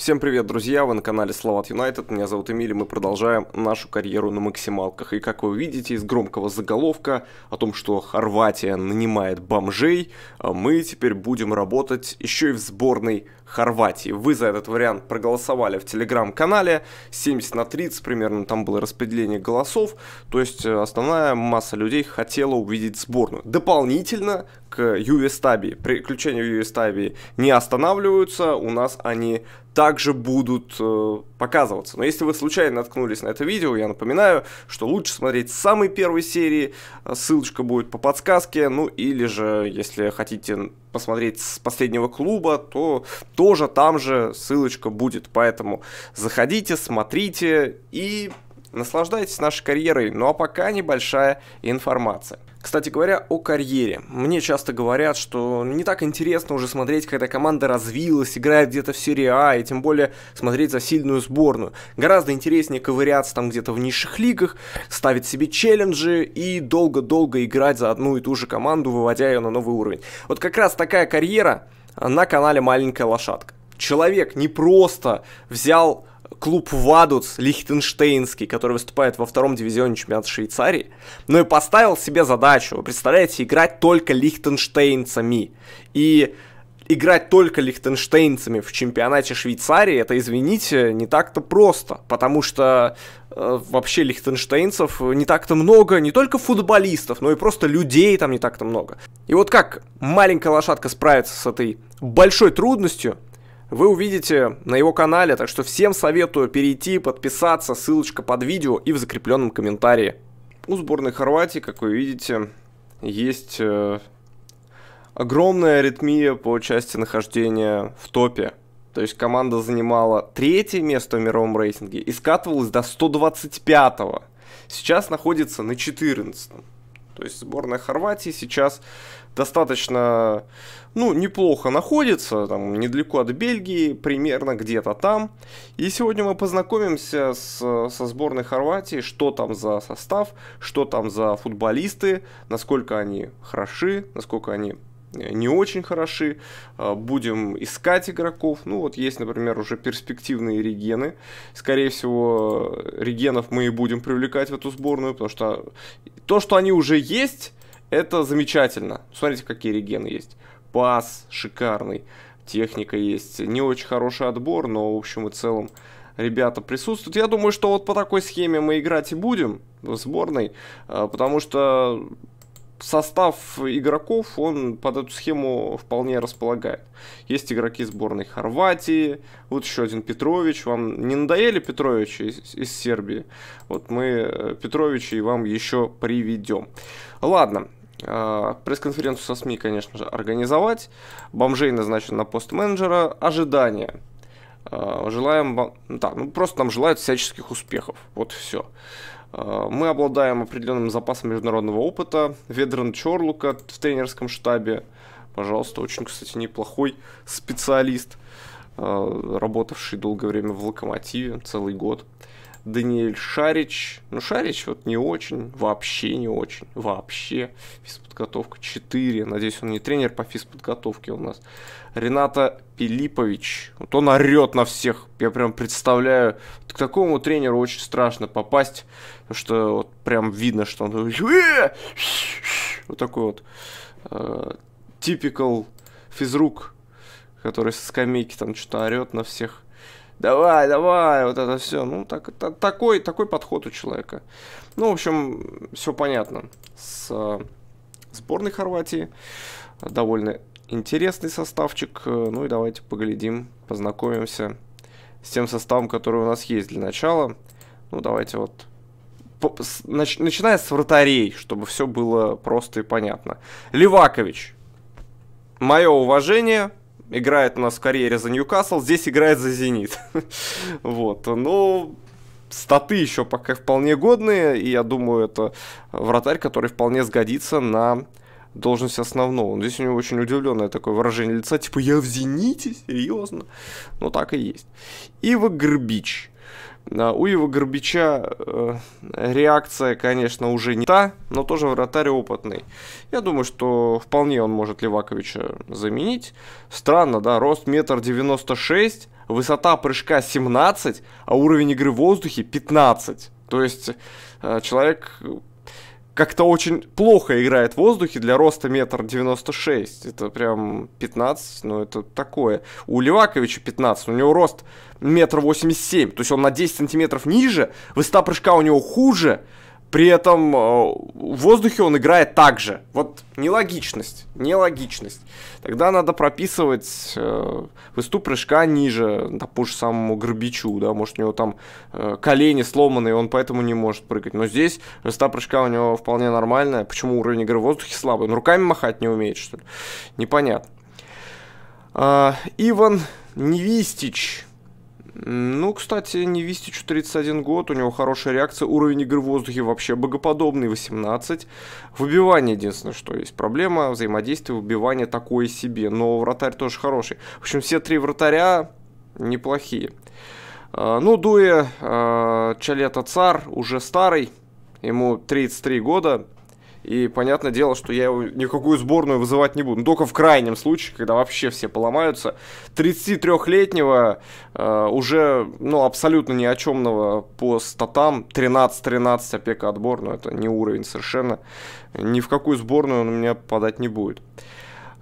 Всем привет, друзья! Вы на канале Словат Юнайтед. Меня зовут Эмили. мы продолжаем нашу карьеру на максималках. И как вы видите из громкого заголовка о том, что Хорватия нанимает бомжей, а мы теперь будем работать еще и в сборной Хорватии. Вы за этот вариант проголосовали в телеграм-канале, 70 на 30 примерно там было распределение голосов, то есть э, основная масса людей хотела увидеть сборную. Дополнительно к US-табе. Приключения в US-табе не останавливаются, у нас они также будут э, показываться. Но если вы случайно наткнулись на это видео, я напоминаю, что лучше смотреть с самой первой серии, э, ссылочка будет по подсказке, ну или же, если хотите посмотреть с последнего клуба, то тоже там же ссылочка будет. Поэтому заходите, смотрите и наслаждайтесь нашей карьерой. Ну а пока небольшая информация. Кстати говоря, о карьере. Мне часто говорят, что не так интересно уже смотреть, когда команда развилась, играет где-то в серии А, и тем более смотреть за сильную сборную. Гораздо интереснее ковыряться там где-то в низших лигах, ставить себе челленджи и долго-долго играть за одну и ту же команду, выводя ее на новый уровень. Вот как раз такая карьера на канале «Маленькая лошадка». Человек не просто взял клуб Вадуц Лихтенштейнский, который выступает во втором дивизионе чемпионата Швейцарии, но ну и поставил себе задачу, вы представляете, играть только лихтенштейнцами. И играть только лихтенштейнцами в чемпионате Швейцарии, это, извините, не так-то просто, потому что э, вообще лихтенштейнцев не так-то много, не только футболистов, но и просто людей там не так-то много. И вот как маленькая лошадка справится с этой большой трудностью, вы увидите на его канале, так что всем советую перейти, подписаться, ссылочка под видео и в закрепленном комментарии. У сборной Хорватии, как вы видите, есть э, огромная аритмия по части нахождения в топе. То есть команда занимала третье место в мировом рейтинге и скатывалась до 125-го. Сейчас находится на 14-м. То есть сборная Хорватии сейчас достаточно, ну, неплохо находится, там, недалеко от Бельгии, примерно где-то там. И сегодня мы познакомимся с, со сборной Хорватии, что там за состав, что там за футболисты, насколько они хороши, насколько они э, не очень хороши, э, будем искать игроков. Ну вот есть, например, уже перспективные регены. Скорее всего, регенов мы и будем привлекать в эту сборную, потому что то, что они уже есть, это замечательно. Смотрите, какие регены есть. Пас шикарный, техника есть. Не очень хороший отбор, но в общем и целом ребята присутствуют. Я думаю, что вот по такой схеме мы играть и будем в сборной, э, потому что состав игроков, он под эту схему вполне располагает. Есть игроки сборной Хорватии, вот еще один Петрович. Вам не надоели Петровича из, из Сербии? Вот мы э, Петровича и вам еще приведем. Ладно, а, пресс-конференцию со СМИ, конечно же, организовать. Бомжей назначен на пост менеджера. Ожидания. А, желаем, да, ну, ну просто нам желают всяческих успехов. Вот все. А, мы обладаем определенным запасом международного опыта. Ведрон Чорлука в тренерском штабе. Пожалуйста, очень, кстати, неплохой специалист, работавший долгое время в Локомотиве, целый год. Даниэль Шарич. Ну, Шарич вот не очень, вообще не очень, вообще. Физподготовка 4. Надеюсь, он не тренер по физподготовке у нас. Рената Пилипович. Вот он орет на всех. Я прям представляю, к такому тренеру очень страшно попасть, потому что вот прям видно, что он «Э, вот такой вот э, типикал физрук, который со скамейки там что-то орет на всех давай, давай, вот это все. Ну, так, так, такой, такой подход у человека. Ну, в общем, все понятно. С э, сборной Хорватии э, довольно интересный составчик. Э, ну и давайте поглядим, познакомимся с тем составом, который у нас есть для начала. Ну, давайте вот начиная с вратарей, чтобы все было просто и понятно. Левакович. Мое уважение, играет у нас в карьере за Ньюкасл, здесь играет за Зенит. Вот, ну, статы еще пока вполне годные, и я думаю, это вратарь, который вполне сгодится на должность основного. Здесь у него очень удивленное такое выражение лица, типа «Я в Зените? Серьезно?» Ну, так и есть. Ива Грбич. А, у его Горбича э, реакция, конечно, уже не та, но тоже вратарь опытный. Я думаю, что вполне он может Леваковича заменить. Странно, да, рост метр девяносто шесть, высота прыжка 17, а уровень игры в воздухе 15. То есть э, человек как-то очень плохо играет в воздухе для роста метр девяносто шесть. Это прям 15, ну это такое. У Леваковича 15, у него рост метр восемьдесят семь. То есть он на 10 сантиметров ниже, высота прыжка у него хуже, при этом э, в воздухе он играет так же. Вот нелогичность, нелогичность. Тогда надо прописывать э, выступ прыжка ниже, допустим, самому Горбичу, да, может у него там э, колени сломаны, и он поэтому не может прыгать. Но здесь высота прыжка у него вполне нормальная. Почему уровень игры в воздухе слабый? Он руками махать не умеет, что ли? Непонятно. Э, Иван Невистич ну, кстати, не Невистичу 31 год, у него хорошая реакция, уровень игры в воздухе вообще богоподобный, 18. Выбивание единственное, что есть проблема, взаимодействие, выбивание такое себе, но вратарь тоже хороший. В общем, все три вратаря неплохие. А, ну, Дуэ а, Чалета Цар уже старый, ему 33 года, и понятное дело, что я никакую сборную вызывать не буду. Ну, только в крайнем случае, когда вообще все поломаются. 33-летнего, э, уже ну, абсолютно ни о чемного по статам. 13-13 опека отбор, но это не уровень совершенно. Ни в какую сборную он у меня подать не будет.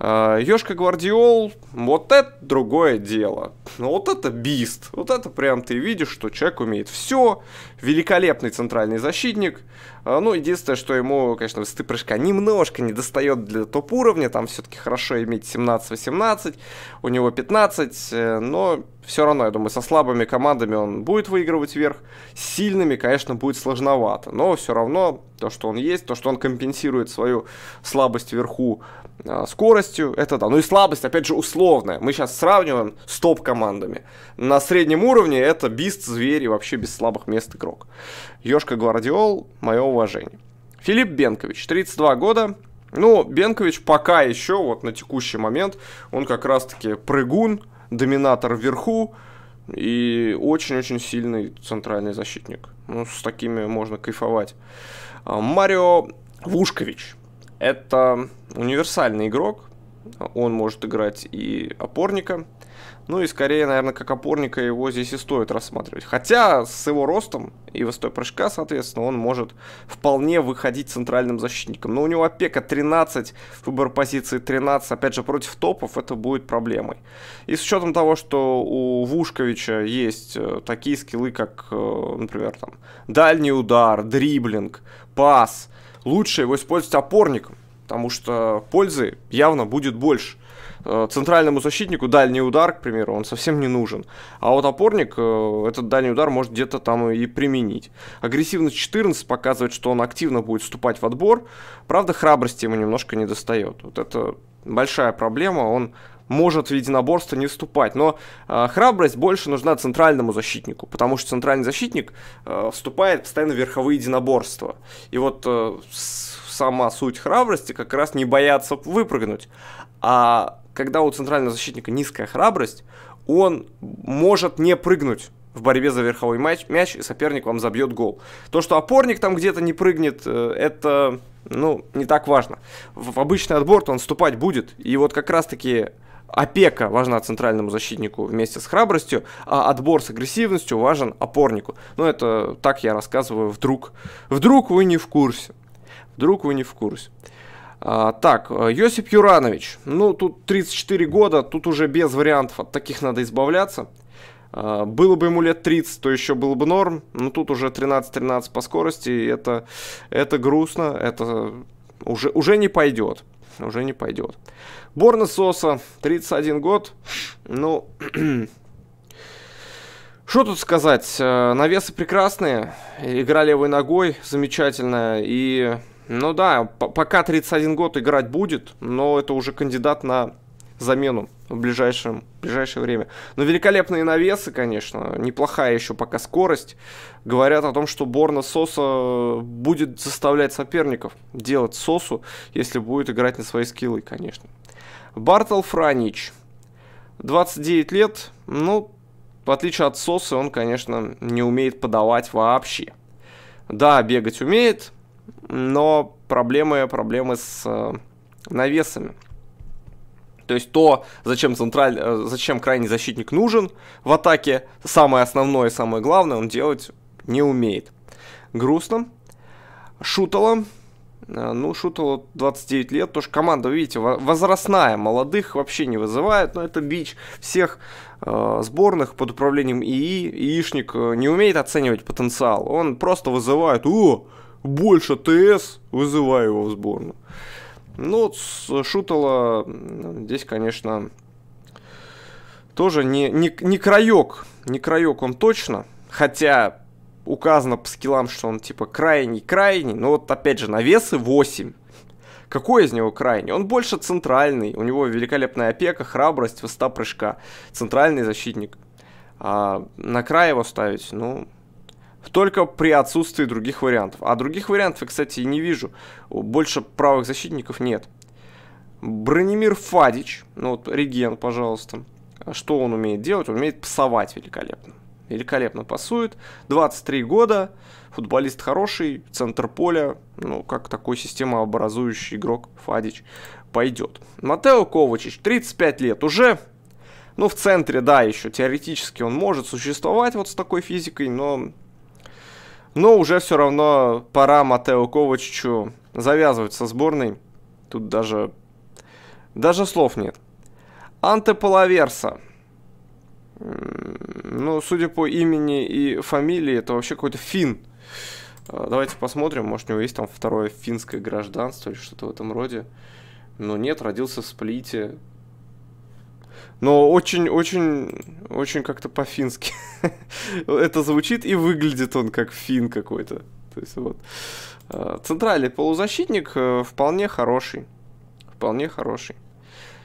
Э, Ёшка Гвардиол, вот это другое дело. ну Вот это бист. Вот это прям ты видишь, что человек умеет все, великолепный центральный защитник. А, ну, единственное, что ему, конечно, высоты прыжка немножко не достает для топ-уровня. Там все-таки хорошо иметь 17-18, у него 15, э, но все равно, я думаю, со слабыми командами он будет выигрывать вверх. С сильными, конечно, будет сложновато. Но все равно то, что он есть, то, что он компенсирует свою слабость вверху а, скоростью, это да. Ну и слабость, опять же, условная. Мы сейчас сравниваем с топ-командами. На среднем уровне это бист, звери, вообще без слабых мест и игрок. Ёшка Гвардиол, мое уважение. Филипп Бенкович, 32 года, ну, Бенкович пока еще, вот на текущий момент, он как раз-таки прыгун, доминатор вверху и очень-очень сильный центральный защитник. Ну, с такими можно кайфовать. А, Марио Вушкович. Это универсальный игрок. Он может играть и опорника, ну и скорее, наверное, как опорника его здесь и стоит рассматривать. Хотя с его ростом и высотой прыжка, соответственно, он может вполне выходить центральным защитником. Но у него опека 13, выбор позиции 13, опять же, против топов это будет проблемой. И с учетом того, что у Вушковича есть э, такие скиллы, как, э, например, там, дальний удар, дриблинг, пас, лучше его использовать опорником, потому что пользы явно будет больше. Э, центральному защитнику дальний удар, к примеру, он совсем не нужен. А вот опорник э, этот дальний удар может где-то там и применить. Агрессивность 14 показывает, что он активно будет вступать в отбор. Правда, храбрости ему немножко не достает. Вот это большая проблема. Он может в единоборство не вступать. Но э, храбрость больше нужна центральному защитнику, потому что центральный защитник э, вступает постоянно в верховые единоборства. И вот э, сама суть храбрости как раз не бояться выпрыгнуть. А когда у центрального защитника низкая храбрость, он может не прыгнуть в борьбе за верховой мяч, мяч и соперник вам забьет гол. То, что опорник там где-то не прыгнет, э, это, ну, не так важно. В обычный отбор он ступать будет, и вот как раз-таки опека важна центральному защитнику вместе с храбростью, а отбор с агрессивностью важен опорнику. Ну, это так я рассказываю вдруг. Вдруг вы не в курсе. Вдруг вы не в курсе. А, так, э, Йосип Юранович. Ну, тут 34 года, тут уже без вариантов, от таких надо избавляться. А, было бы ему лет 30, то еще было бы норм, но тут уже 13-13 по скорости, и это, это грустно, это уже, уже не пойдет. Уже не пойдет. Борна Соса, 31 год. Ну, что тут сказать? Э, навесы прекрасные, игра левой ногой замечательная, и ну да, пока 31 год играть будет, но это уже кандидат на замену в ближайшем, в ближайшее время. Но великолепные навесы, конечно, неплохая еще пока скорость. Говорят о том, что Борна Соса будет заставлять соперников делать Сосу, если будет играть на свои скиллы, конечно. Бартел Франич, 29 лет, ну, в отличие от Соса, он, конечно, не умеет подавать вообще. Да, бегать умеет, но проблемы, проблемы с э, навесами. То есть то, зачем, централь, э, зачем крайний защитник нужен в атаке, самое основное и самое главное, он делать не умеет. Грустно. Шутало. Э, ну, Шутало 29 лет, тоже команда, видите, возрастная, молодых вообще не вызывает, но это бич всех сборных под управлением ИИ. ИИшник не умеет оценивать потенциал, он просто вызывает «О, больше ТС, вызываю его в сборную. Ну, вот с Шутала ну, здесь, конечно, тоже не, не, не краек. Не краек он точно. Хотя указано по скиллам, что он типа крайний-крайний. Но вот опять же, на весы 8. Какой из него крайний? Он больше центральный. У него великолепная опека, храбрость, высота прыжка. Центральный защитник. А на край его ставить, ну, только при отсутствии других вариантов. А других вариантов кстати, не вижу. Больше правых защитников нет. Бронимир Фадич, ну вот реген, пожалуйста. Что он умеет делать? Он умеет пасовать великолепно. Великолепно пасует. 23 года, футболист хороший, центр поля, ну, как такой системообразующий игрок Фадич пойдет. Матео Ковачич, 35 лет уже, ну, в центре, да, еще теоретически он может существовать вот с такой физикой, но но уже все равно пора Матео Ковачичу завязывать со сборной. Тут даже, даже слов нет. Анте Полаверса. Ну, судя по имени и фамилии, это вообще какой-то фин. А, давайте посмотрим, может у него есть там второе финское гражданство или что-то в этом роде. Но нет, родился в Сплите, но очень-очень-очень как-то по-фински это звучит и выглядит он как фин какой-то. То есть вот. А, центральный полузащитник э, вполне хороший. Вполне хороший.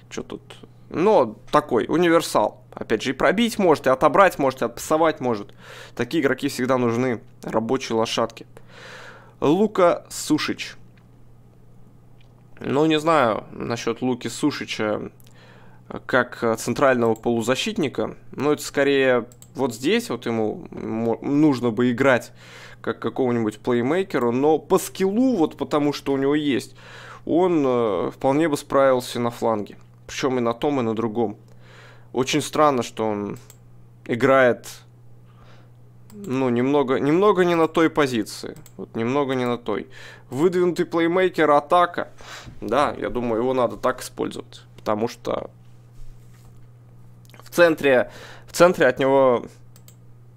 Что тут? Но такой, универсал. Опять же, и пробить может, и отобрать может, и отпасовать может. Такие игроки всегда нужны. Рабочие лошадки. Лука Сушич. Ну, не знаю насчет Луки Сушича как э, центрального полузащитника. Но это скорее вот здесь вот ему нужно бы играть как какого нибудь плеймейкеру, но по скиллу, вот потому что у него есть, он э, вполне бы справился на фланге. Причем и на том, и на другом. Очень странно, что он играет ну, немного, немного не на той позиции. Вот немного не на той. Выдвинутый плеймейкер атака. Да, я думаю, его надо так использовать. Потому что центре, в центре от него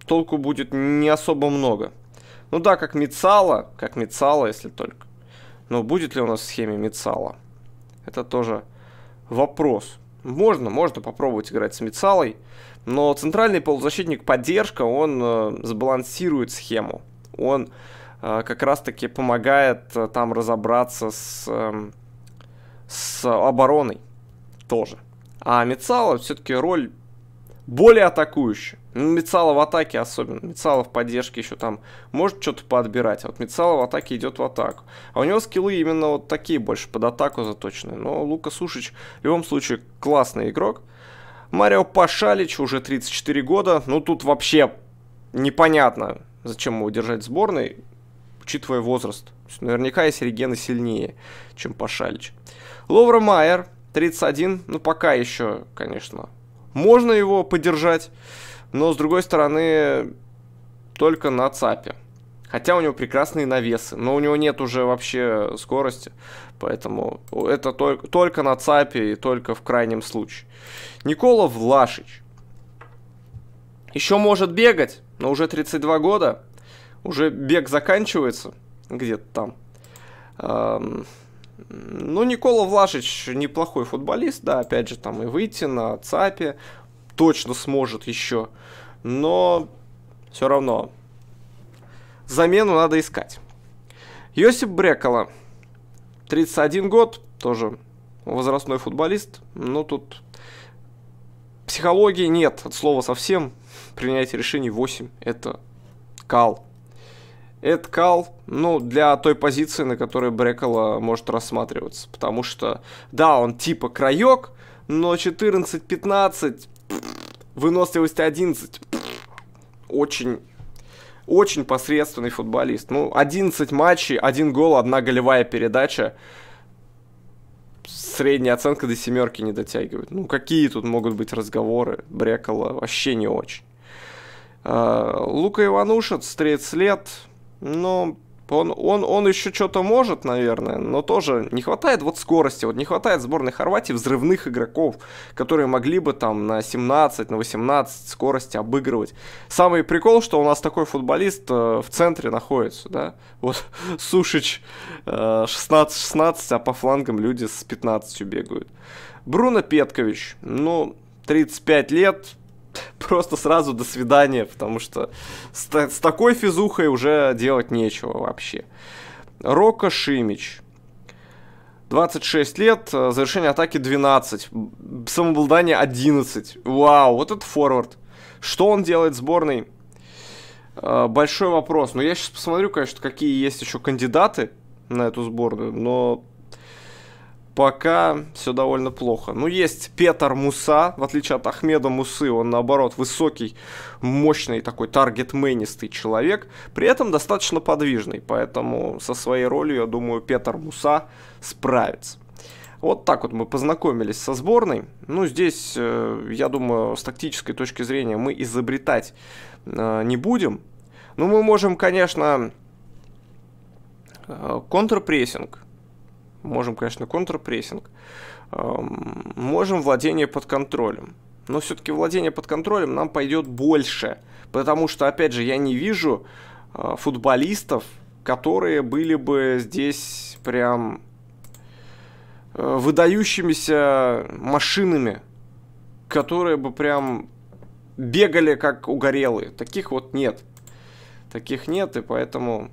толку будет не особо много. Ну да, как Мицала, как Мицала, если только. Но будет ли у нас в схеме Мицала? Это тоже вопрос. Можно, можно попробовать играть с Мицалой, но центральный полузащитник поддержка, он э, сбалансирует схему. Он э, как раз-таки помогает э, там разобраться с, э, с обороной тоже. А Мицала все-таки роль более атакующий. Ну, Мицала в атаке особенно. Мицала в поддержке еще там может что-то подбирать А вот Мицала в атаке идет в атаку. А у него скиллы именно вот такие больше, под атаку заточенные. Но Лука Сушич в любом случае классный игрок. Марио Пашалич уже 34 года. Ну тут вообще непонятно, зачем его держать в сборной, учитывая возраст. Наверняка есть регены сильнее, чем Пашалич. Ловра Майер, 31. Ну пока еще, конечно, можно его поддержать, но с другой стороны только на ЦАПе. Хотя у него прекрасные навесы, но у него нет уже вообще скорости, поэтому это только, только на ЦАПе и только в крайнем случае. Никола Влашич. Еще может бегать, но уже 32 года, уже бег заканчивается где-то там. Ну, Никола Влашич неплохой футболист, да, опять же, там и выйти на ЦАПе точно сможет еще. Но все равно замену надо искать. Йосип Брекола, 31 год, тоже возрастной футболист, но тут психологии нет от слова совсем. Принятие решений 8 – это кал. Эд Кал, ну, для той позиции, на которой Брекола может рассматриваться. Потому что, да, он типа краек, но 14-15, выносливость 11, очень очень посредственный футболист. Ну, 11 матчей, один гол, одна голевая передача. Средняя оценка до семерки не дотягивает. Ну, какие тут могут быть разговоры? Брекола вообще не очень. А, Лука Иванушец, 30 лет, ну, он, он, он еще что-то может, наверное, но тоже не хватает вот скорости, вот не хватает сборной Хорватии взрывных игроков, которые могли бы там на 17, на 18 скорости обыгрывать. Самый прикол, что у нас такой футболист э, в центре находится, да, вот Сушич э, 16-16, а по флангам люди с 15 бегают. Бруно Петкович, ну, 35 лет, просто сразу до свидания, потому что с, с такой физухой уже делать нечего вообще. Рока Шимич. 26 лет, э, завершение атаки 12, самообладание 11. Вау, вот этот форвард. Что он делает в сборной? Э, большой вопрос. Но ну, я сейчас посмотрю, конечно, какие есть еще кандидаты на эту сборную, но пока все довольно плохо. Ну, есть Петр Муса, в отличие от Ахмеда Мусы, он, наоборот, высокий, мощный такой таргетменистый человек, при этом достаточно подвижный, поэтому со своей ролью, я думаю, Петр Муса справится. Вот так вот мы познакомились со сборной. Ну, здесь, э, я думаю, с тактической точки зрения мы изобретать э, не будем. Но ну, мы можем, конечно, э, контрпрессинг Можем, конечно, контрпрессинг. Эм, можем владение под контролем. Но все-таки владение под контролем нам пойдет больше. Потому что, опять же, я не вижу э, футболистов, которые были бы здесь прям э, выдающимися машинами, которые бы прям бегали как угорелые. Таких вот нет. Таких нет, и поэтому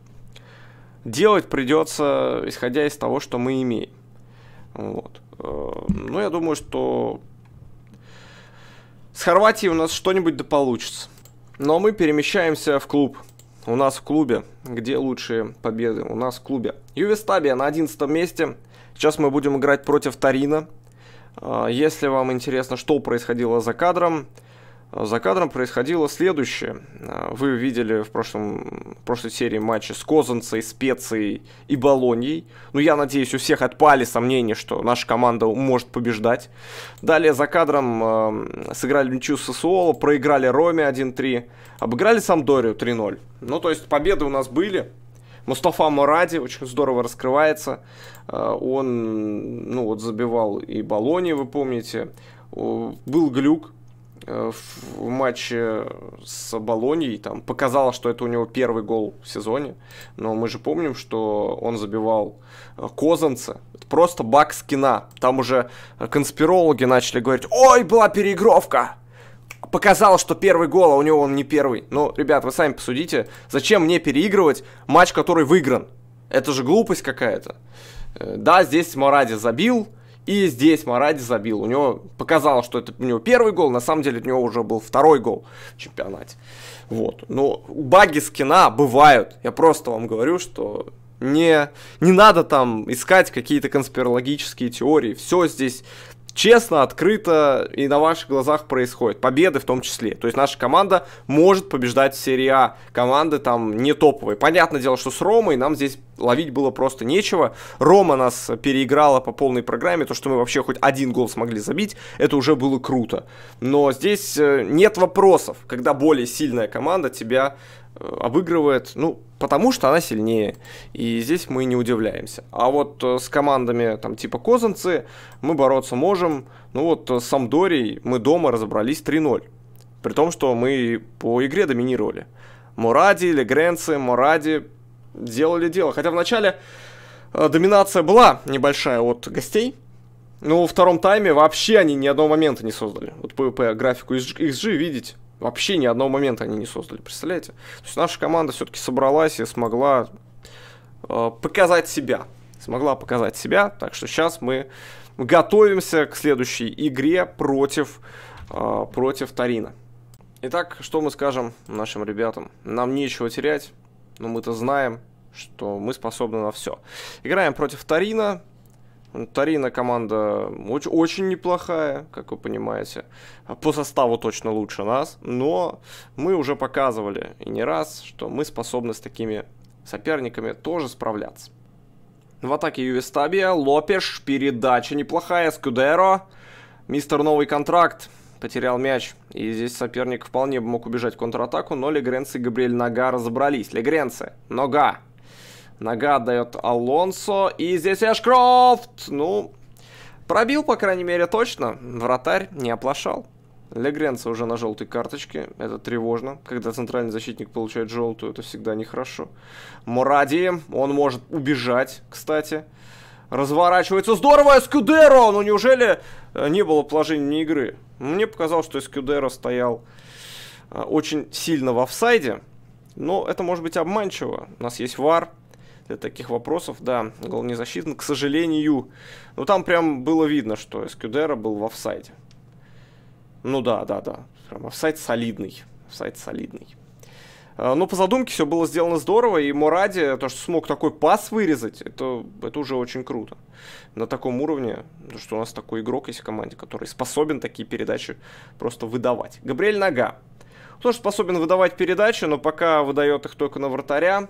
делать придется, исходя из того, что мы имеем. Вот. Э, но ну, я думаю, что с Хорватией у нас что-нибудь да получится. Но мы перемещаемся в клуб. У нас в клубе. Где лучшие победы? У нас в клубе. Ювестабия на 11 месте. Сейчас мы будем играть против Тарина. Э, если вам интересно, что происходило за кадром, за кадром происходило следующее. А, вы видели в, прошлом, в прошлой серии матча с Козанцей, Специей и Болоньей. Ну, я надеюсь, у всех отпали сомнения, что наша команда может побеждать. Далее за кадром э, сыграли ничью с Сосуоло, проиграли Роме 1-3, обыграли Самдорию 3-0. Ну, то есть победы у нас были. Мустафа Муради очень здорово раскрывается. А, он, ну вот, забивал и Болони, вы помните. Был глюк, Э, в матче с Болоньей там, показало, что это у него первый гол в сезоне. Но мы же помним, что он забивал э, Козанца. Это просто баг скина. Там уже конспирологи начали говорить, ой, была переигровка, показал, что первый гол, а у него он не первый. Ну, ребят, вы сами посудите, зачем мне переигрывать матч, который выигран? Это же глупость какая-то. Э, да, здесь Моради забил, и здесь Маради забил. У него показалось, что это у него первый гол, на самом деле у него уже был второй гол в чемпионате. Вот. Но баги с скина бывают. Я просто вам говорю, что не, не надо там искать какие-то конспирологические теории. Все здесь честно, открыто и на ваших глазах происходит. Победы в том числе. То есть наша команда может побеждать в серии А. Команды там не топовые. Понятное дело, что с Ромой нам здесь ловить было просто нечего. Рома нас переиграла по полной программе. То, что мы вообще хоть один гол смогли забить, это уже было круто. Но здесь э, нет вопросов, когда более сильная команда тебя Э, обыгрывает, ну, потому что она сильнее. И здесь мы не удивляемся. А вот э, с командами там типа Козанцы мы бороться можем. Ну вот э, с Самдорией мы дома разобрались 3-0. При том, что мы по игре доминировали. Муради, Легренцы, Муради делали дело. Хотя вначале доминация была небольшая от гостей, но во втором тайме вообще они ни одного момента не создали. Вот по, по графику XG видеть, Вообще ни одного момента они не создали, представляете? То есть наша команда все-таки собралась и смогла э, показать себя. Смогла показать себя, так что сейчас мы готовимся к следующей игре против, э, против Тарина. Итак, что мы скажем нашим ребятам? Нам нечего терять, но мы-то знаем, что мы способны на все. Играем против Тарина, Тарина команда очень, очень неплохая, как вы понимаете. По составу точно лучше нас, но мы уже показывали и не раз, что мы способны с такими соперниками тоже справляться. В атаке Ювестабия, Лопеш, передача неплохая, Скудеро, мистер новый контракт, потерял мяч. И здесь соперник вполне мог убежать в контратаку, но Легренцы и Габриэль Нога разобрались. Легренцы, Нога, Нога дает Алонсо. И здесь Эшкрофт. Ну, пробил, по крайней мере, точно. Вратарь не оплошал. Легренца уже на желтой карточке. Это тревожно. Когда центральный защитник получает желтую, это всегда нехорошо. Муради, он может убежать, кстати. Разворачивается. Здорово, Эскюдеро! Ну неужели э, не было положения игры? Мне показалось, что Эскюдеро стоял э, очень сильно в офсайде. Но это может быть обманчиво. У нас есть вар, для таких вопросов, да, гол не засчитан, к сожалению. но ну, там прям было видно, что Эскюдера был в офсайде. Ну да, да, да, прям офсайд солидный, офсайд солидный. А, но ну, по задумке все было сделано здорово, и Моради, то, что смог такой пас вырезать, это, это уже очень круто. На таком уровне, что у нас такой игрок есть в команде, который способен такие передачи просто выдавать. Габриэль Нога. Тоже способен выдавать передачи, но пока выдает их только на вратаря.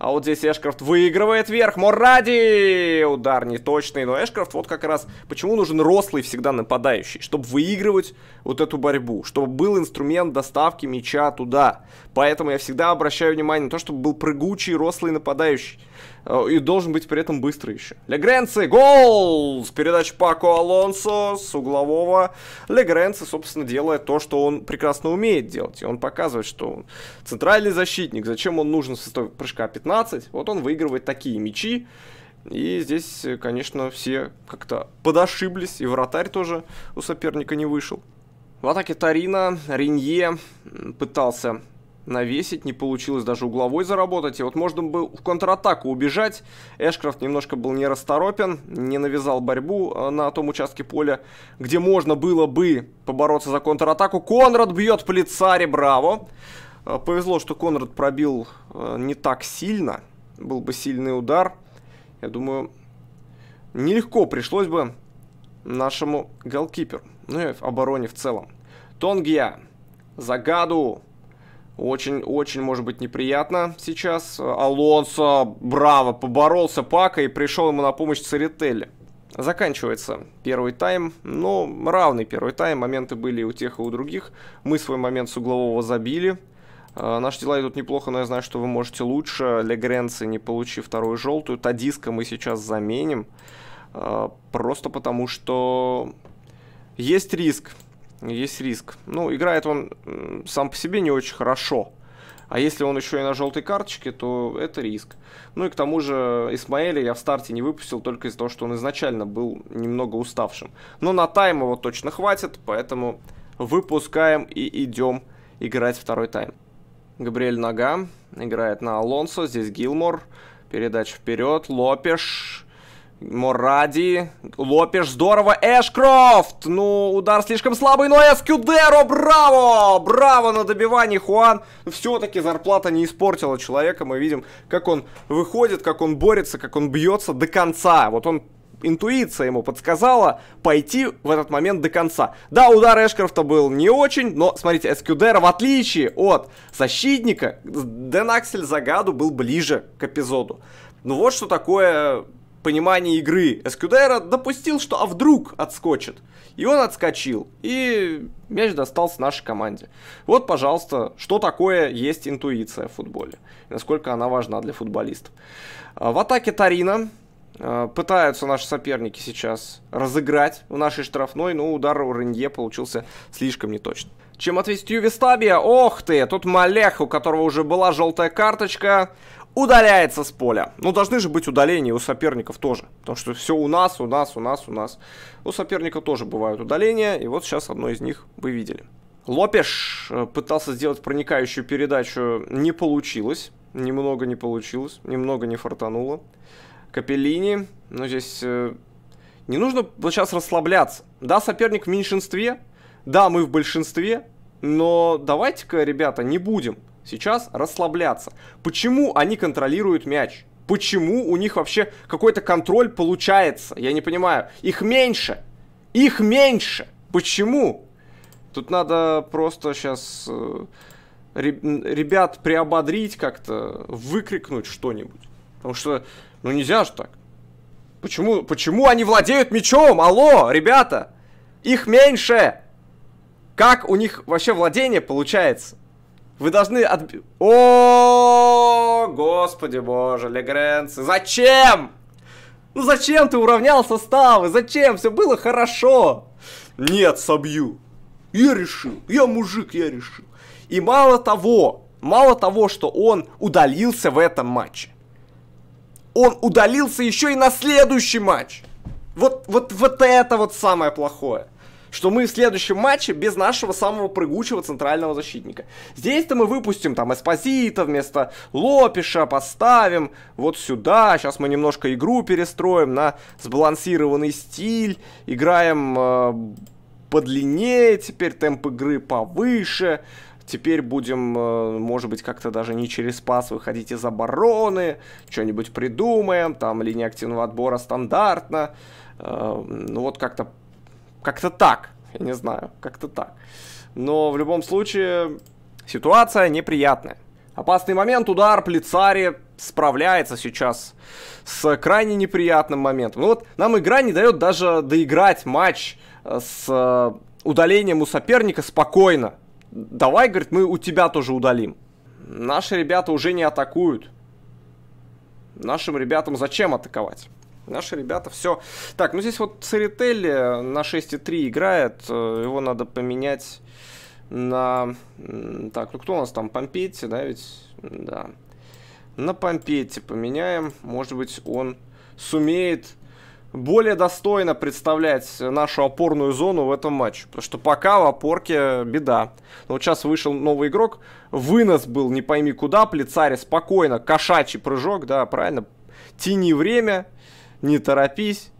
А вот здесь Эшкрафт выигрывает вверх. Морради Удар неточный, но Эшкрафт вот как раз... Почему нужен рослый всегда нападающий? Чтобы выигрывать вот эту борьбу. Чтобы был инструмент доставки мяча туда. Поэтому я всегда обращаю внимание на то, чтобы был прыгучий рослый нападающий. Э, и должен быть при этом быстрый еще. Легренци, гол! С передач Пако Алонсо с углового. Легренци, собственно, делает то, что он прекрасно умеет делать. И он показывает, что он центральный защитник. Зачем он нужен с прыжка 15? Вот он выигрывает такие мячи. И здесь, э, конечно, все как-то подошиблись, и вратарь тоже у соперника не вышел. В атаке Тарина Ринье пытался навесить, не получилось даже угловой заработать. И вот можно бы в контратаку убежать. Эшкрафт немножко был не расторопен, не навязал борьбу э, на том участке поля, где можно было бы побороться за контратаку. Конрад бьет Плицари, браво! Э, повезло, что Конрад пробил э, не так сильно. Был бы сильный удар. Я думаю, нелегко пришлось бы нашему голкиперу. Ну и в обороне в целом. Тонгия. Загаду. Очень-очень может быть неприятно сейчас. Алонсо браво поборолся Пака и пришел ему на помощь Церетели. Заканчивается первый тайм, но ну, равный первый тайм, моменты были у тех, и у других. Мы свой момент с углового забили. А, наши дела идут неплохо, но я знаю, что вы можете лучше. Легренцы не получив вторую желтую, Тадиска мы сейчас заменим. А, просто потому, что есть риск есть риск. Ну, играет он сам по себе не очень хорошо. А если он еще и на желтой карточке, то это риск. Ну и к тому же Исмаэля я в старте не выпустил только из-за того, что он изначально был немного уставшим. Но на тайм его точно хватит, поэтому выпускаем и идем играть второй тайм. Габриэль Нога играет на Алонсо, здесь Гилмор. Передача вперед, Лопеш Моради, Лопеш, здорово, Эшкрофт, ну, удар слишком слабый, но Эскюдеро, браво, браво на добивание Хуан, все-таки зарплата не испортила человека, мы видим, как он выходит, как он борется, как он бьется до конца, вот он интуиция ему подсказала пойти в этот момент до конца. Да, удар Эшкрофта был не очень, но, смотрите, Эскюдер, в отличие от защитника, Денаксель Загаду был ближе к эпизоду. Ну вот что такое понимании игры Эскудера допустил, что а вдруг отскочит. И он отскочил, и мяч достался нашей команде. Вот, пожалуйста, что такое есть интуиция в футболе, насколько она важна для футболистов. А, в атаке Тарина пытаются наши соперники сейчас разыграть в нашей штрафной, но удар у Ренье получился слишком неточно. Чем ответить Ювестабия? Ох ты, тут Малех, у которого уже была желтая карточка удаляется с поля. Ну, должны же быть удаления у соперников тоже. Потому что все у нас, у нас, у нас, у нас. У соперника тоже бывают удаления, и вот сейчас одно из них вы видели. Лопеш э, пытался сделать проникающую передачу, не получилось. Немного не получилось, немного не фартануло. Капеллини, но ну, здесь... Э, не нужно вот сейчас расслабляться. Да, соперник в меньшинстве, да, мы в большинстве, но давайте-ка, ребята, не будем сейчас расслабляться. Почему они контролируют мяч? Почему у них вообще какой-то контроль получается? Я не понимаю. Их меньше. Их меньше. Почему? Тут надо просто сейчас э, ребят приободрить как-то, выкрикнуть что-нибудь. Потому что, ну нельзя же так. Почему, почему они владеют мечом? Алло, ребята! Их меньше! Как у них вообще владение получается? Вы должны от... О, господи боже, Легренцы, зачем? Ну зачем ты уравнял составы? Зачем? Все было хорошо. Нет, собью. Я решил. Я мужик, я решил. И мало того, мало того, что он удалился в этом матче. Он удалился еще и на следующий матч. Вот, вот, вот это вот самое плохое что мы в следующем матче без нашего самого прыгучего центрального защитника. Здесь-то мы выпустим там Эспозита вместо Лопиша, поставим вот сюда. Сейчас мы немножко игру перестроим на сбалансированный стиль. Играем э, подлиннее теперь, темп игры повыше. Теперь будем, э, может быть, как-то даже не через пас выходить из обороны, что-нибудь придумаем, там линия активного отбора стандартно. Э, ну вот как-то как-то так. Я не знаю, как-то так. Но в любом случае, ситуация неприятная. Опасный момент, удар, Плицари справляется сейчас с крайне неприятным моментом. Ну вот, нам игра не дает даже доиграть матч э, с э, удалением у соперника спокойно. Давай, говорит, мы у тебя тоже удалим. Наши ребята уже не атакуют. Нашим ребятам зачем атаковать? Наши ребята, все. Так, ну здесь вот Церетели на 6.3 играет, э, его надо поменять на... Так, ну кто у нас там? Помпетти, да, ведь? Да. На Помпетти поменяем. Может быть, он сумеет более достойно представлять нашу опорную зону в этом матче. Потому что пока в опорке беда. Но вот сейчас вышел новый игрок. Вынос был, не пойми куда. Плицари спокойно. Кошачий прыжок, да, правильно. Тяни время. Не торопись.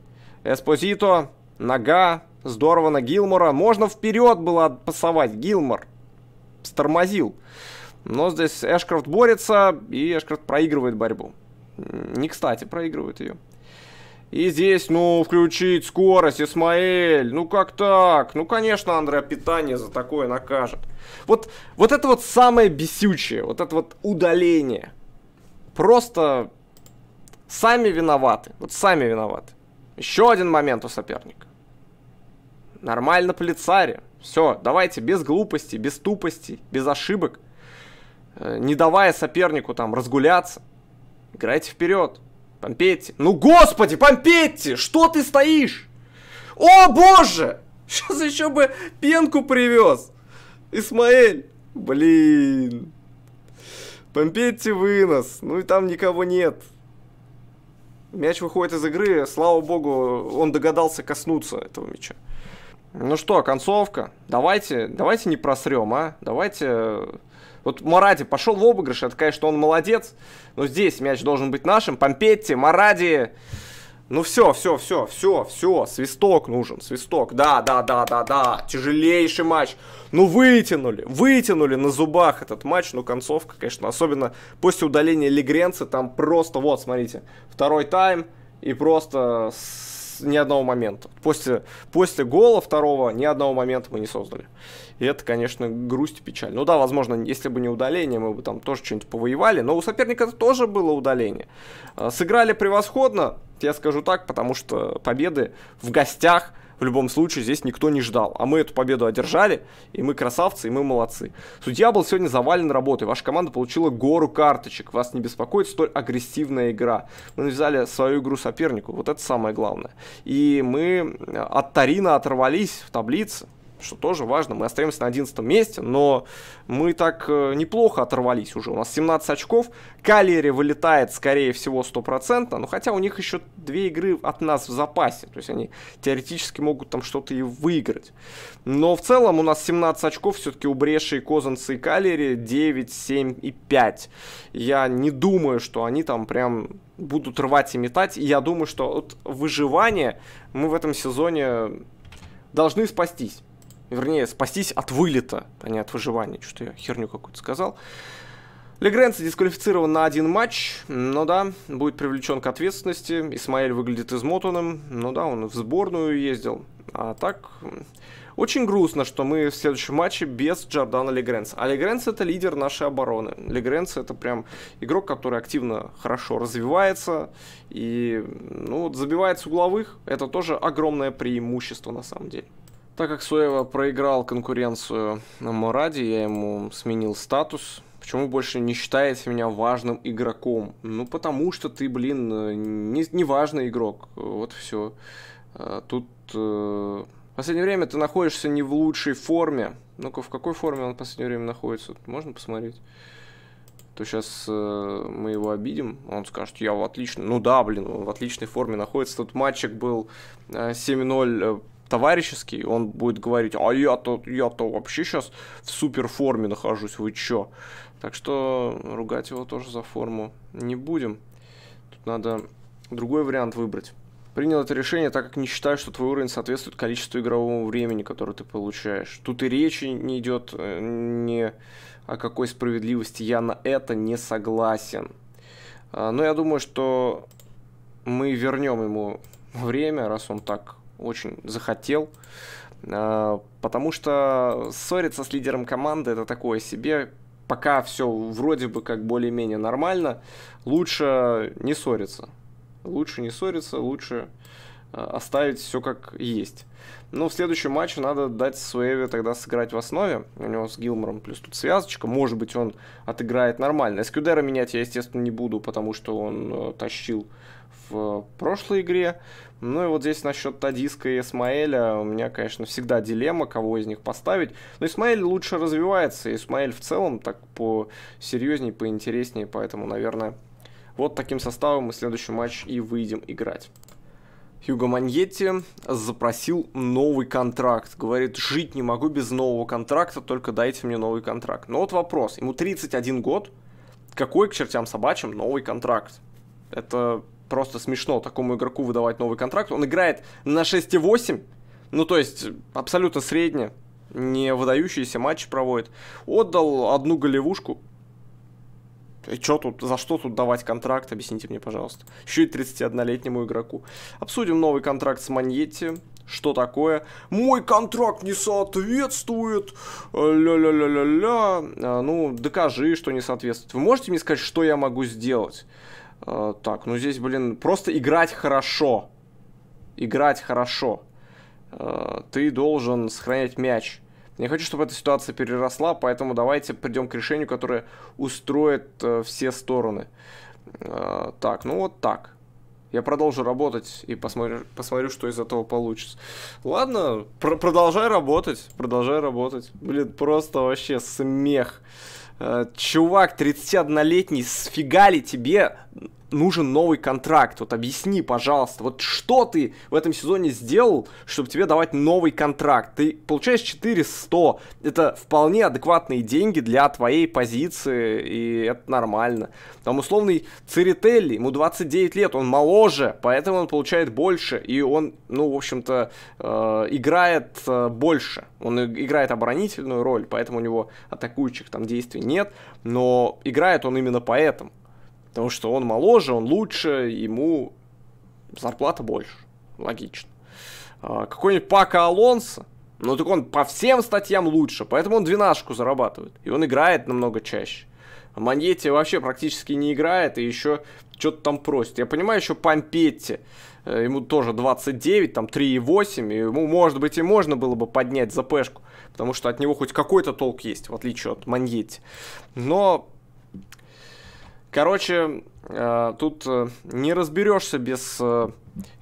Эспозито, нога, здорово на Гилмора. Можно вперед было отпасовать, Гилмор. Стормозил. Но здесь Эшкрофт борется, и Эшкрофт проигрывает борьбу. Не кстати, проигрывает ее. И здесь, ну, включить скорость, Исмаэль. Ну как так? Ну, конечно, Андреа питание за такое накажет. Вот, вот это вот самое бесючее, вот это вот удаление. Просто Сами виноваты. Вот сами виноваты. Еще один момент у соперника. Нормально полицари. Все, давайте без глупостей, без тупостей, без ошибок. Э, не давая сопернику там разгуляться. Играйте вперед. Помпетти. Ну господи, Помпетти, что ты стоишь? О боже! Сейчас еще бы пенку привез. Исмаэль. Блин. Помпетти вынос. Ну и там никого нет. Мяч выходит из игры, слава богу, он догадался коснуться этого мяча. Ну что, концовка. Давайте, давайте не просрем, а? Давайте... Э, вот Маради пошел в обыгрыш, это, конечно, он молодец, но здесь мяч должен быть нашим. Помпетти, Маради, ну все, все, все, все, все, свисток нужен, свисток, да, да, да, да, да, тяжелейший матч. Ну вытянули, вытянули на зубах этот матч, ну концовка, конечно, особенно после удаления Легренца, там просто, вот, смотрите, второй тайм и просто с... ни одного момента. После, после гола второго ни одного момента мы не создали. И это, конечно, грусть и печаль. Ну да, возможно, если бы не удаление, мы бы там тоже что-нибудь повоевали. Но у соперника тоже было удаление. А, сыграли превосходно, я скажу так, потому что победы в гостях в любом случае здесь никто не ждал. А мы эту победу одержали, и мы красавцы, и мы молодцы. Судья был сегодня завален работой. Ваша команда получила гору карточек. Вас не беспокоит столь агрессивная игра. Мы навязали свою игру сопернику. Вот это самое главное. И мы от Тарина оторвались в таблице что тоже важно. Мы остаемся на 11 месте, но мы так э, неплохо оторвались уже. У нас 17 очков. Калери вылетает, скорее всего, стопроцентно. Но хотя у них еще две игры от нас в запасе. То есть они теоретически могут там что-то и выиграть. Но в целом у нас 17 очков все-таки у Бреши, Козанца и Калери 9, 7 и 5. Я не думаю, что они там прям будут рвать и метать. И я думаю, что от выживания мы в этом сезоне должны спастись вернее, спастись от вылета, а не от выживания. Что-то я херню какую-то сказал. Легренс дисквалифицирован на один матч, ну да, будет привлечен к ответственности. Исмаэль выглядит измотанным, ну да, он в сборную ездил. А так, очень грустно, что мы в следующем матче без Джордана Легренса. А Легренс это лидер нашей обороны. Легренс это прям игрок, который активно хорошо развивается и ну, вот забивает с угловых. Это тоже огромное преимущество на самом деле. Так как Суева проиграл конкуренцию на Муради, я ему сменил статус. Почему больше не считаете меня важным игроком? Ну, потому что ты, блин, не, не важный игрок. Вот все. А, тут э, в последнее время ты находишься не в лучшей форме. Ну-ка, в какой форме он в последнее время находится? Можно посмотреть? А то сейчас э, мы его обидим, а он скажет, я в отличной... Ну да, блин, он в отличной форме находится. Тут матчик был 7-0 э, товарищеский, он будет говорить, а я-то, я-то вообще сейчас в супер форме нахожусь, вы чё? Так что ругать его тоже за форму не будем. Тут надо другой вариант выбрать. Принял это решение, так как не считаю, что твой уровень соответствует количеству игрового времени, которое ты получаешь. Тут и речи не идет э, ни о какой справедливости. Я на это не согласен. А, но я думаю, что мы вернем ему время, раз он так очень захотел, а, потому что ссориться с лидером команды это такое себе, пока все вроде бы как более-менее нормально, лучше не ссориться. Лучше не ссориться, лучше а, оставить все как есть. Но ну, в следующем матче надо дать Суэве тогда сыграть в основе. У него с Гилмором плюс тут связочка. Может быть, он отыграет нормально. Эскюдера а менять я, естественно, не буду, потому что он э, тащил в э, прошлой игре. Ну и вот здесь насчет Тадиска и Исмаэля у меня, конечно, всегда дилемма, кого из них поставить. Но Исмаэль лучше развивается, и Исмаэль в целом так по серьезнее, поинтереснее, поэтому, наверное, вот таким составом мы следующий матч и выйдем играть. Хьюго Маньетти запросил новый контракт. Говорит, жить не могу без нового контракта, только дайте мне новый контракт. Но вот вопрос, ему 31 год, какой к чертям собачьим новый контракт? Это просто смешно такому игроку выдавать новый контракт. Он играет на 6,8, ну то есть абсолютно средне, не выдающиеся матчи проводит. Отдал одну голевушку. И чё тут, за что тут давать контракт, объясните мне, пожалуйста. Еще и 31-летнему игроку. Обсудим новый контракт с Маньетти. Что такое? Мой контракт не соответствует. Э, ля-ля-ля-ля-ля. Э, ну, докажи, что не соответствует. Вы можете мне сказать, что я могу сделать? Э, так, ну здесь, блин, просто играть хорошо. Играть хорошо. Э, ты должен сохранять мяч. Не хочу, чтобы эта ситуация переросла, поэтому давайте придем к решению, которое устроит э, все стороны. Э, так, ну вот так. Я продолжу работать и посмотрю, посмотрю что из этого получится. Ладно, пр продолжай работать, продолжай работать. Блин, просто вообще смех. Э, чувак 31-летний сфигали тебе нужен новый контракт. Вот объясни, пожалуйста, вот что ты в этом сезоне сделал, чтобы тебе давать новый контракт? Ты получаешь 400, это вполне адекватные деньги для твоей позиции, и это нормально. Там условный Церетели, ему 29 лет, он моложе, поэтому он получает больше, и он, ну, в общем-то, э, играет э, больше. Он играет оборонительную роль, поэтому у него атакующих там действий нет, но играет он именно поэтому. Потому что он моложе, он лучше, ему зарплата больше. Логично. А, какой-нибудь Пака Алонсо, ну так он по всем статьям лучше, поэтому он двенашку зарабатывает. И он играет намного чаще. А Маньетти вообще практически не играет и еще что-то там просит. Я понимаю, еще Помпетти, э, ему тоже 29, там 3,8, и ему, может быть, и можно было бы поднять ЗПшку, потому что от него хоть какой-то толк есть, в отличие от Маньетти. Но Короче, э, тут э, не разберешься без, э,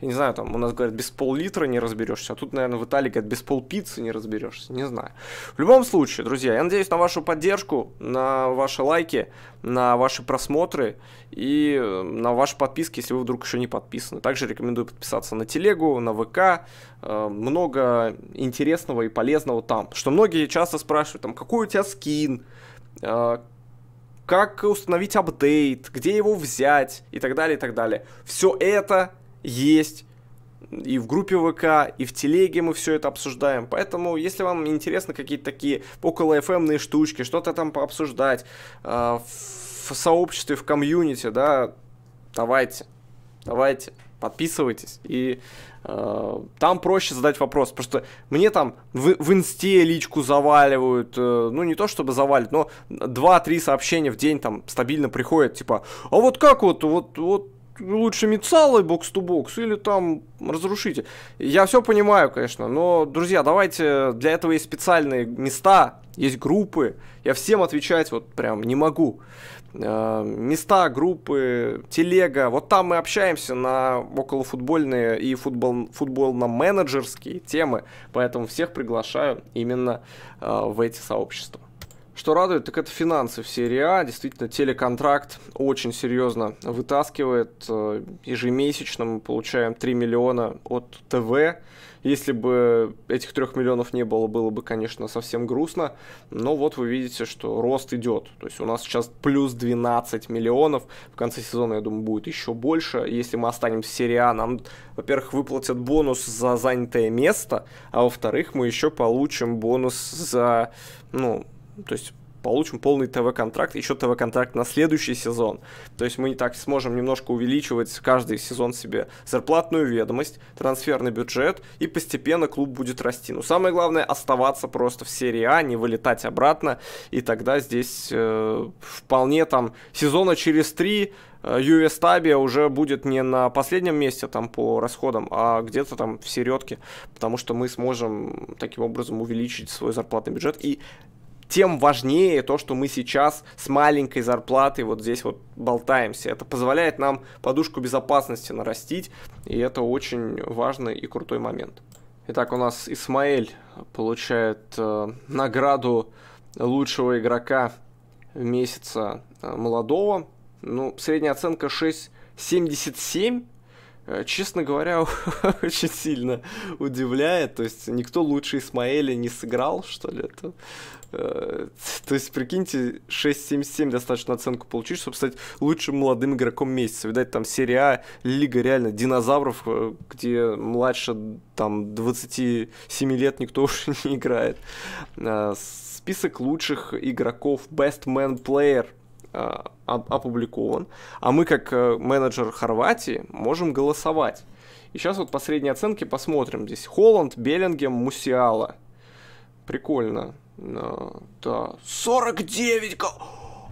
я не знаю, там у нас говорят, без пол-литра не разберешься, а тут, наверное, в Италии говорят, без пол-пиццы не разберешься, не знаю. В любом случае, друзья, я надеюсь на вашу поддержку, на ваши лайки, на ваши просмотры и на ваши подписки, если вы вдруг еще не подписаны. Также рекомендую подписаться на Телегу, на ВК, много интересного и полезного там. Что многие часто спрашивают, там, какой у тебя скин, как установить апдейт, где его взять и так далее, и так далее. Все это есть и в группе ВК, и в телеге мы все это обсуждаем. Поэтому, если вам интересны какие-то такие около фмные штучки, что-то там пообсуждать э, в сообществе, в комьюнити, да, давайте, давайте подписывайтесь. И э, там проще задать вопрос, потому что мне там в, в инсте личку заваливают, э, ну не то чтобы завалить, но 2-3 сообщения в день там стабильно приходят, типа, а вот как вот, вот, вот лучше Мицалы бокс-то-бокс или там разрушите. Я все понимаю, конечно, но, друзья, давайте, для этого есть специальные места, есть группы, я всем отвечать вот прям не могу. Э, места, группы, телега. Вот там мы общаемся на околофутбольные и футбол, футбольно-менеджерские темы, поэтому всех приглашаю именно э, в эти сообщества. Что радует, так это финансы в серии А. Действительно, телеконтракт очень серьезно вытаскивает. Э, ежемесячно мы получаем 3 миллиона от ТВ. Если бы этих трех миллионов не было, было бы, конечно, совсем грустно. Но вот вы видите, что рост идет. То есть у нас сейчас плюс 12 миллионов. В конце сезона, я думаю, будет еще больше. Если мы останемся в серии А, нам, во-первых, выплатят бонус за занятое место, а во-вторых, мы еще получим бонус за, ну, то есть получим полный ТВ-контракт, еще ТВ-контракт на следующий сезон. То есть мы не так сможем немножко увеличивать каждый сезон себе зарплатную ведомость, трансферный бюджет, и постепенно клуб будет расти. Но самое главное оставаться просто в серии А, не вылетать обратно, и тогда здесь э, вполне там сезона через три Ювестабия э, уже будет не на последнем месте там по расходам, а где-то там в середке, потому что мы сможем таким образом увеличить свой зарплатный бюджет и тем важнее то, что мы сейчас с маленькой зарплатой вот здесь вот болтаемся. Это позволяет нам подушку безопасности нарастить, и это очень важный и крутой момент. Итак, у нас Исмаэль получает э, награду лучшего игрока месяца э, молодого. Ну, средняя оценка 6,77. Э, честно говоря, очень сильно удивляет. То есть никто лучше Исмаэля не сыграл, что ли. Это Э, то есть, прикиньте, 6.77 достаточно оценку получить, чтобы стать лучшим молодым игроком месяца. Видать, там серия А, лига реально динозавров, э, где младше там 27 лет никто уже не играет. Э, список лучших игроков Best Man Player опубликован, а мы как менеджер Хорватии можем голосовать. И сейчас вот по средней оценке посмотрим. Здесь Холланд, Беллингем, Мусиала. Прикольно. Ну, да. 49 голов!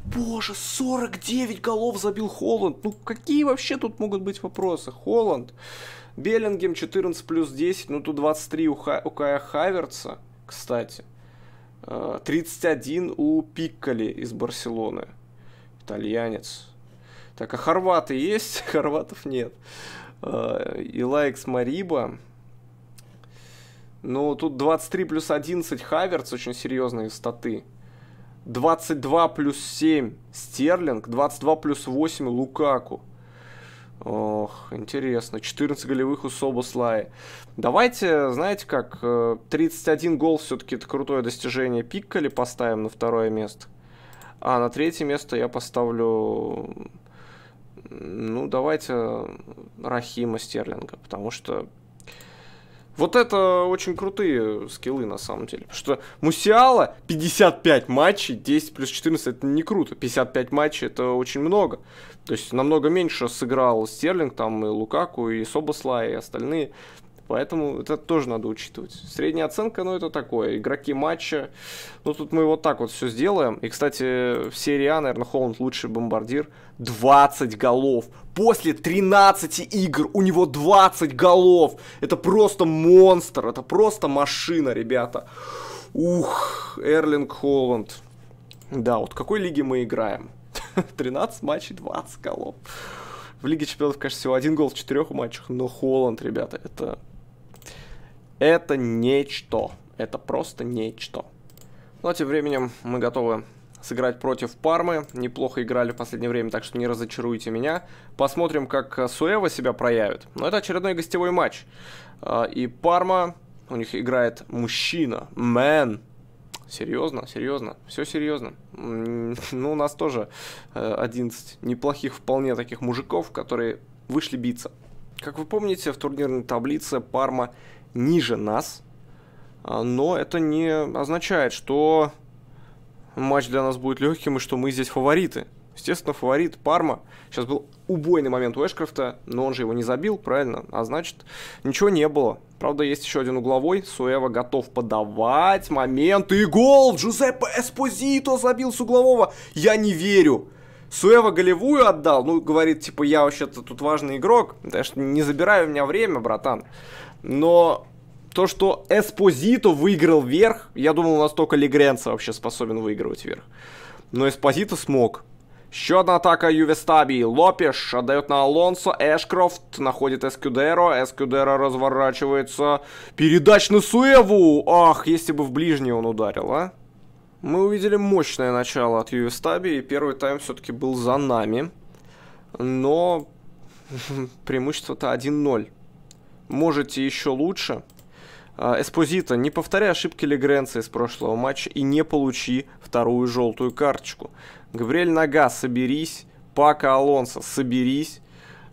Боже, 49 голов забил Холланд. Ну, какие вообще тут могут быть вопросы? Холланд. Беллингем 14 плюс 10. Ну, тут 23 у, Ха... у Кая Хаверца, кстати. 31 а, у Пикколи из Барселоны. Итальянец. Так, а хорваты есть? Хорватов нет. А, Илайкс Мариба ну тут 23 плюс 11 Хаверц, очень серьезные статы. 22 плюс 7 Стерлинг, 22 плюс 8 Лукаку. Ох, интересно. 14 голевых у Собослая. Давайте, знаете как, 31 э, гол все-таки это крутое достижение. Пикколи поставим на второе место. А на третье место я поставлю... Ну, давайте э, Рахима Стерлинга, потому что вот это очень крутые скиллы на самом деле. Потому что Мусиала 55 матчей, 10 плюс 14 это не круто. 55 матчей это очень много. То есть намного меньше сыграл Стерлинг, там и Лукаку, и Собослай, и остальные. Поэтому это тоже надо учитывать. Средняя оценка, ну, это такое. Игроки матча. Ну, тут мы вот так вот все сделаем. И, кстати, в серии А, наверное, Холланд лучший бомбардир. 20 голов. После 13 игр у него 20 голов. Это просто монстр. Это просто машина, ребята. Ух, Эрлинг Холланд. Да, вот в какой лиге мы играем? 13 матчей, 20 голов. В Лиге Чемпионов, конечно, всего один гол в четырех матчах, но Холланд, ребята, это это нечто. Это просто нечто. Но тем временем мы готовы сыграть против Пармы. Неплохо играли в последнее время, так что не разочаруйте меня. Посмотрим, как э, Суэва себя проявит. Но это очередной гостевой матч. А, и Парма, у них играет мужчина, мэн. Серьезно, серьезно, все серьезно. Ну, у нас тоже 11 э, неплохих вполне таких мужиков, которые вышли биться. Как вы помните, в турнирной таблице Парма ниже нас, а, но это не означает, что матч для нас будет легким и что мы здесь фавориты. Естественно, фаворит Парма. Сейчас был убойный момент у Эшкрафта, но он же его не забил, правильно? А значит, ничего не было. Правда, есть еще один угловой. Суэва готов подавать. Момент и гол! Джузеппе Эспозито забил с углового. Я не верю. Суэва голевую отдал. Ну, говорит, типа, я вообще-то тут важный игрок. Даже не забирай у меня время, братан но то, что Эспозито выиграл верх, я думал, настолько Легренца вообще способен выигрывать верх. Но Эспозито смог. Еще одна атака Ювестаби. Лопеш отдает на Алонсо. Эшкрофт находит Эскюдеро. Эскюдеро разворачивается. Передач на Суэву. Ах, если бы в ближний он ударил, а. Мы увидели мощное начало от Ювестаби. И первый тайм все-таки был за нами. Но преимущество-то 1-0 можете еще лучше. А, Эспозита, не повторяй ошибки Легренца из прошлого матча и не получи вторую желтую карточку. Габриэль Нага, соберись. Пака Алонса, соберись.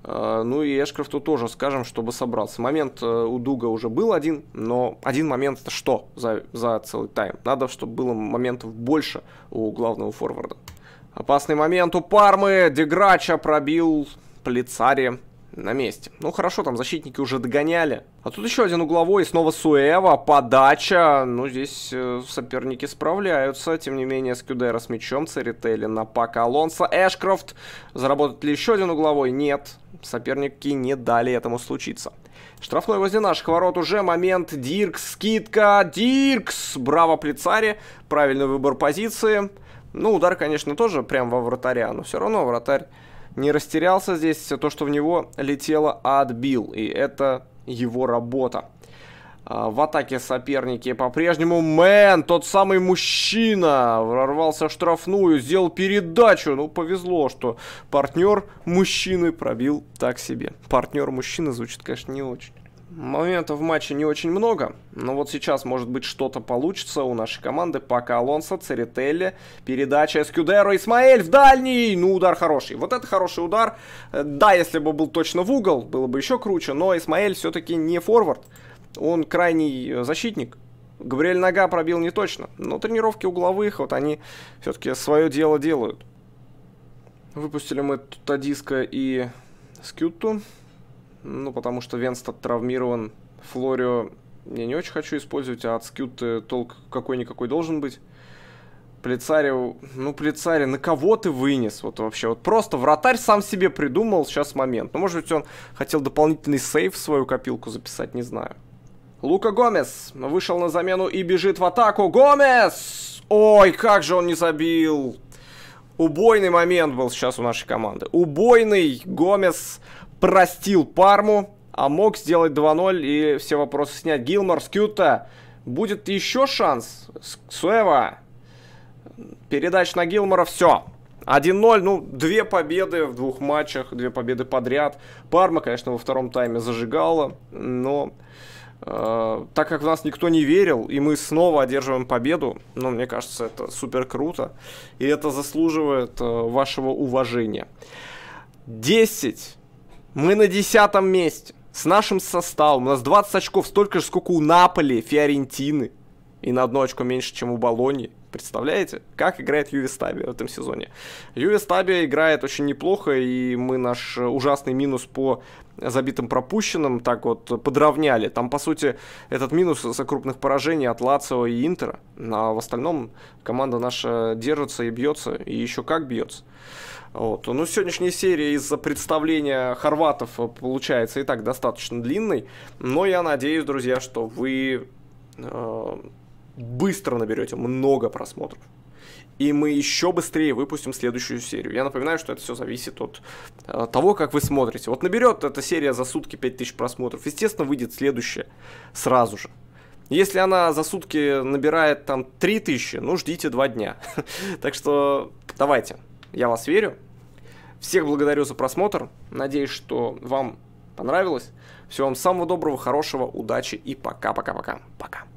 А, ну и Эшкрафту тоже скажем, чтобы собраться. Момент э, у Дуга уже был один, но один момент это что за, за целый тайм? Надо, чтобы было моментов больше у главного форварда. Опасный момент у Пармы. Деграча пробил Плицари на месте. Ну хорошо, там защитники уже догоняли. А тут еще один угловой, снова Суэва, подача. Ну здесь э, соперники справляются. Тем не менее, Скюдера с мячом, Церетели на пак Алонсо. Эшкрофт, заработает ли еще один угловой? Нет, соперники не дали этому случиться. Штрафной возле наших ворот уже момент. Диркс, скидка, Диркс! Браво, Плицари, правильный выбор позиции. Ну, удар, конечно, тоже прям во вратаря, но все равно вратарь не растерялся здесь, все то, что в него летело, отбил. И это его работа. А, в атаке соперники по-прежнему Мэн, тот самый мужчина, ворвался в штрафную, сделал передачу. Ну, повезло, что партнер мужчины пробил так себе. Партнер мужчины звучит, конечно, не очень. Моментов в матче не очень много, но вот сейчас, может быть, что-то получится у нашей команды. Пока Алонсо, Церетели, передача Эскюдеру, Исмаэль в дальний! Ну, удар хороший. Вот это хороший удар. Э, да, если бы был точно в угол, было бы еще круче, но Исмаэль все-таки не форвард. Он крайний э, защитник, Габриэль Нога пробил не точно, но тренировки угловых, вот они все-таки свое дело делают. Выпустили мы Тутадиска и Скюту. Ну, потому что Венстад травмирован. Флорио я не очень хочу использовать, а от скют э, толк какой-никакой должен быть. Плицаря, ну, Плицаря, на кого ты вынес? Вот вообще, вот просто вратарь сам себе придумал сейчас момент. Ну, может быть, он хотел дополнительный сейв в свою копилку записать, не знаю. Лука Гомес вышел на замену и бежит в атаку. Гомес! Ой, как же он не забил! Убойный момент был сейчас у нашей команды. Убойный Гомес простил Парму, а мог сделать 2-0 и все вопросы снять. Гилмор, Скюта. Будет еще шанс. Суэва. Передач на Гилмора. Все. 1-0, ну, две победы в двух матчах, две победы подряд. Парма, конечно, во втором тайме зажигала, но э, так как в нас никто не верил, и мы снова одерживаем победу, ну, мне кажется, это супер круто, и это заслуживает э, вашего уважения. 10 мы на десятом месте. С нашим составом. У нас 20 очков, столько же, сколько у Наполи, Фиорентины. И на одно очко меньше, чем у Болони. Представляете, как играет Юви Стабия в этом сезоне? Юви Стабия играет очень неплохо, и мы наш ужасный минус по забитым пропущенным так вот подровняли. Там, по сути, этот минус за крупных поражений от Лацио и Интера. А в остальном команда наша держится и бьется, и еще как бьется. Вот. Ну, сегодняшняя серия из-за представления хорватов э, получается и так достаточно длинной, но я надеюсь, друзья, что вы э, быстро наберете много просмотров. И мы еще быстрее выпустим следующую серию. Я напоминаю, что это все зависит от э, того, как вы смотрите. Вот наберет эта серия за сутки 5000 просмотров. Естественно, выйдет следующая сразу же. Если она за сутки набирает там 3000, ну ждите 2 дня. так что давайте, я вас верю. Всех благодарю за просмотр. Надеюсь, что вам понравилось. Всего вам самого доброго, хорошего, удачи и пока-пока-пока. Пока. -пока, -пока. пока.